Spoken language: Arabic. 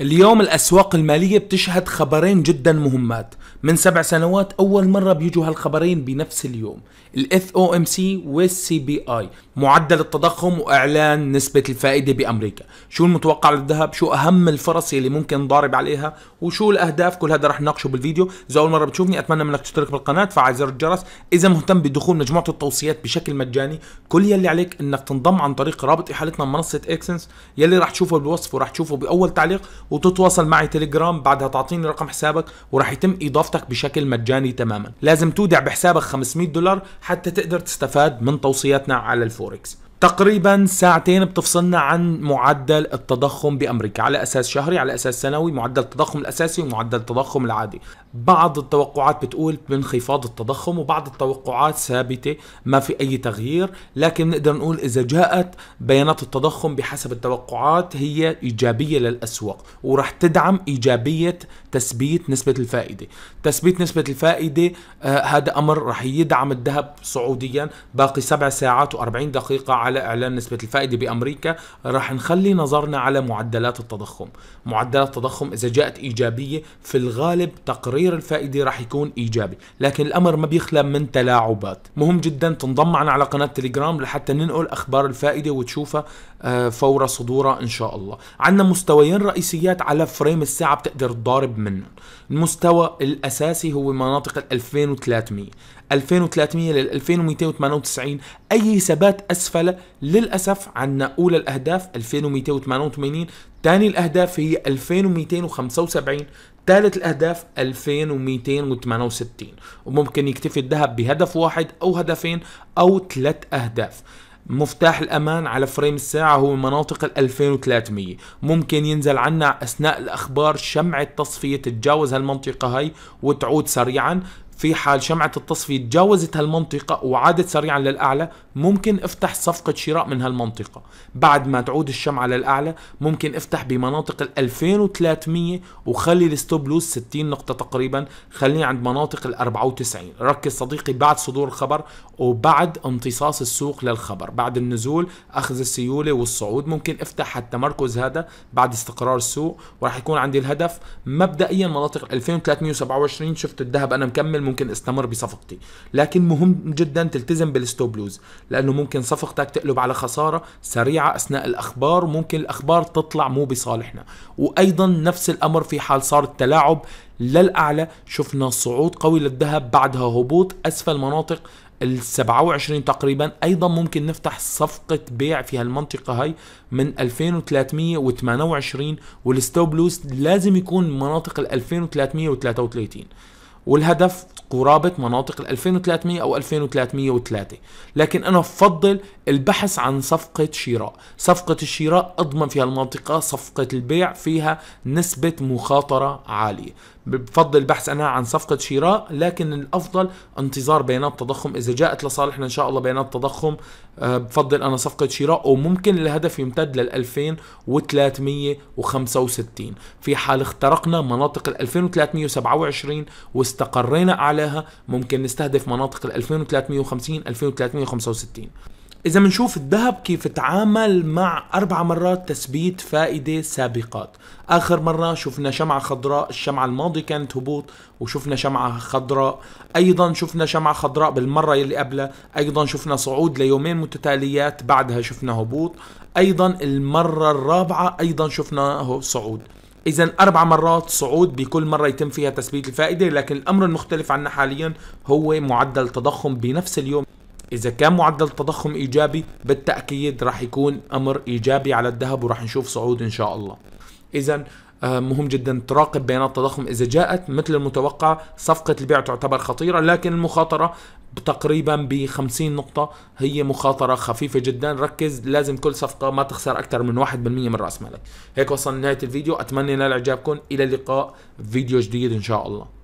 اليوم الأسواق المالية بتشهد خبرين جدا مهمات من سبع سنوات أول مرة بيجوا هالخبرين بنفس اليوم الاف او ام سي والسي بي اي معدل التضخم وإعلان نسبة الفائدة بأمريكا شو المتوقع للذهب شو أهم الفرص اللي ممكن نضارب عليها وشو الأهداف كل هذا رح نناقشه بالفيديو إذا أول مرة بتشوفني أتمنى منك تشترك بالقناة تفعل زر الجرس إذا مهتم بدخول مجموعة التوصيات بشكل مجاني كل يلي عليك إنك تنضم عن طريق رابط إحالتنا منصة إكسنس يلي رح تشوفه بالوصف ورح تشوفه بأول تعليق وتتواصل معي تليجرام بعدها تعطيني رقم حسابك وراح يتم اضافتك بشكل مجاني تماما لازم تودع بحسابك 500 دولار حتى تقدر تستفاد من توصياتنا على الفوركس تقريبا ساعتين بتفصلنا عن معدل التضخم بامريكا على اساس شهري على اساس سنوي معدل التضخم الاساسي ومعدل التضخم العادي بعض التوقعات بتقول بانخفاض التضخم وبعض التوقعات ثابته ما في اي تغيير لكن نقدر نقول اذا جاءت بيانات التضخم بحسب التوقعات هي ايجابيه للاسواق ورح تدعم ايجابيه تثبيت نسبه الفائده تثبيت نسبه الفائده آه هذا امر رح يدعم الذهب صعوديا باقي سبع ساعات و40 دقيقه على إعلان نسبة الفائدة بأمريكا راح نخلي نظرنا على معدلات التضخم معدلات التضخم إذا جاءت إيجابية في الغالب تقرير الفائدة راح يكون إيجابي لكن الأمر ما بيخلى من تلاعبات مهم جدا تنضم معنا على قناة تليجرام لحتى ننقل أخبار الفائدة وتشوفها آه، فور صدورها إن شاء الله عندنا مستويين رئيسيات على فريم الساعة بتقدر تضارب منهم المستوى الأساسي هو مناطق ال 2300 2300 لل 2298 اي ثبات اسفل للاسف عندنا اولى الاهداف 2288 ثاني الاهداف هي 2275 ثالث الاهداف 2268 وممكن يكتفي الذهب بهدف واحد او هدفين او ثلاث اهداف مفتاح الامان على فريم الساعه هو مناطق ال 2300 ممكن ينزل عنا اثناء الاخبار شمعه تصفيه تتجاوز هالمنطقه هاي وتعود سريعا في حال شمعة التصفية تجاوزت هالمنطقة وعادت سريعا للأعلى ممكن افتح صفقة شراء من هالمنطقة بعد ما تعود الشمعة للأعلى ممكن افتح بمناطق ال 2300 وخلي الستوب لوز 60 نقطة تقريبا خليه عند مناطق ال 94 ركز صديقي بعد صدور الخبر وبعد امتصاص السوق للخبر بعد النزول أخذ السيولة والصعود ممكن افتح حتى مركز هذا بعد استقرار السوق وراح يكون عندي الهدف مبدئيا مناطق 2327 شفت الذهب أنا مكمل ممكن استمر بصفقتي لكن مهم جدا تلتزم بالستوب لوز لانه ممكن صفقتك تقلب على خساره سريعه اثناء الاخبار ممكن الاخبار تطلع مو بصالحنا وايضا نفس الامر في حال صار التلاعب للاعلى شفنا صعود قوي للذهب بعدها هبوط اسفل مناطق ال 27 تقريبا ايضا ممكن نفتح صفقه بيع في هالمنطقه هاي من 2328 والستوب لوز لازم يكون مناطق ال 2333 والهدف قرابة مناطق ال 2300 أو 2303 لكن أنا بفضل البحث عن صفقة شراء صفقة الشراء أضمن في المنطقة صفقة البيع فيها نسبة مخاطرة عالية بفضل البحث أنا عن صفقة شراء لكن الأفضل انتظار بيانات تضخم إذا جاءت لصالحنا إن شاء الله بيانات تضخم آه، بفضل أنا صفقة شراء وممكن الهدف يمتد لل 2365 في حال اخترقنا مناطق ال 2327 و استقرينا عليها ممكن نستهدف مناطق ال 2350 2365 إذا بنشوف الذهب كيف تعامل مع أربع مرات تثبيت فائدة سابقات آخر مرة شفنا شمعة خضراء الشمعة الماضية كانت هبوط وشفنا شمعة خضراء أيضا شفنا شمعة خضراء بالمرة اللي قبلها أيضا شفنا صعود ليومين متتاليات بعدها شفنا هبوط أيضا المرة الرابعة أيضا شفنا صعود اذا اربع مرات صعود بكل مره يتم فيها تثبيت الفائده لكن الامر المختلف عنا حاليا هو معدل تضخم بنفس اليوم إذا كان معدل التضخم إيجابي بالتأكيد رح يكون أمر إيجابي على الذهب ورح نشوف صعود إن شاء الله إذا آه، مهم جدا تراقب بيانات التضخم اذا جاءت مثل المتوقع صفقه البيع تعتبر خطيره لكن المخاطره تقريبا ب 50 نقطة هي مخاطرة خفيفة جدا ركز لازم كل صفقة ما تخسر أكثر من 1% من رأس مالك هيك وصلنا لنهاية الفيديو أتمنى نال إعجابكم إلى اللقاء فيديو جديد إن شاء الله